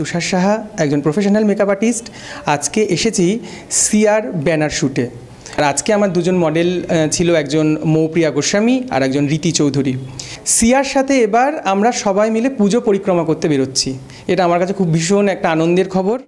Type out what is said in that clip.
তুষার সাহা একজন professional makeup artist আজকে এসেছি সিআর ব্যানার শ্যুটে আর আজকে আমার দুজন মডেল ছিল একজন মৌপ্রিয়া গোস্বামী আর একজন রীতি চৌধুরী সিয়ার সাথে এবার আমরা সবাই মিলে পুজো পরিক্রমা করতে বেরোচ্ছি এটা আমার কাছে খুব ভীষণ একটা আনন্দের খবর